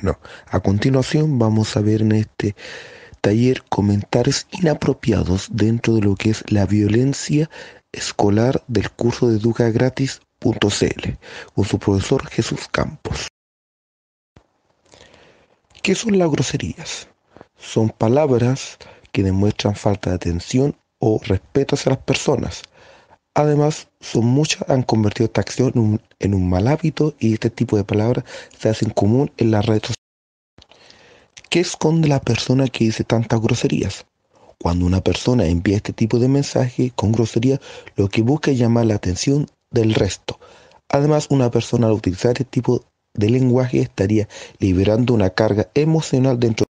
Bueno, a continuación vamos a ver en este taller comentarios inapropiados dentro de lo que es la violencia escolar del curso de gratis.cl con su profesor Jesús Campos. ¿Qué son las groserías? Son palabras que demuestran falta de atención o respeto hacia las personas, Además, son muchas han convertido esta acción en un, mal hábito y este tipo de palabras se hacen común en las redes sociales. ¿Qué esconde la persona que dice tantas groserías? Cuando una persona envía este tipo de mensaje con grosería, lo que busca es llamar la atención del resto. Además, una persona al utilizar este tipo de lenguaje estaría liberando una carga emocional dentro de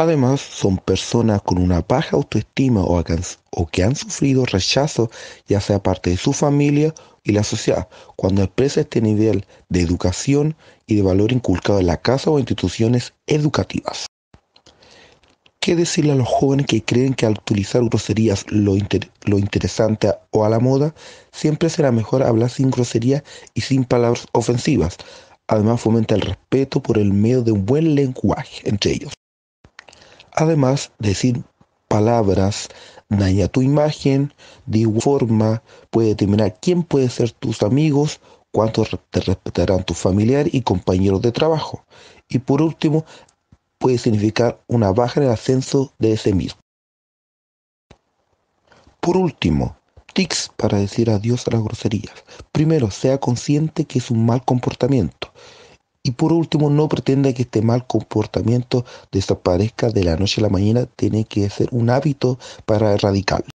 Además, son personas con una baja autoestima o, o que han sufrido rechazo, ya sea parte de su familia y la sociedad. Cuando expresa este nivel de educación y de valor inculcado en la casa o instituciones educativas. ¿Qué decirle a los jóvenes que creen que al utilizar groserías lo, lo interesante o a la moda, siempre será mejor hablar sin groserías y sin palabras ofensivas? Además, fomenta el respeto por el medio de un buen lenguaje entre ellos. Además, decir palabras daña tu imagen, de igual forma puede determinar quién puede ser tus amigos, cuántos te respetarán tu familiar y compañeros de trabajo. Y por último, puede significar una baja en el ascenso de ese mismo. Por último, tics para decir adiós a las groserías. Primero, sea consciente que es un mal comportamiento. Y por último, no pretenda que este mal comportamiento desaparezca de la noche a la mañana, tiene que ser un hábito para erradicarlo.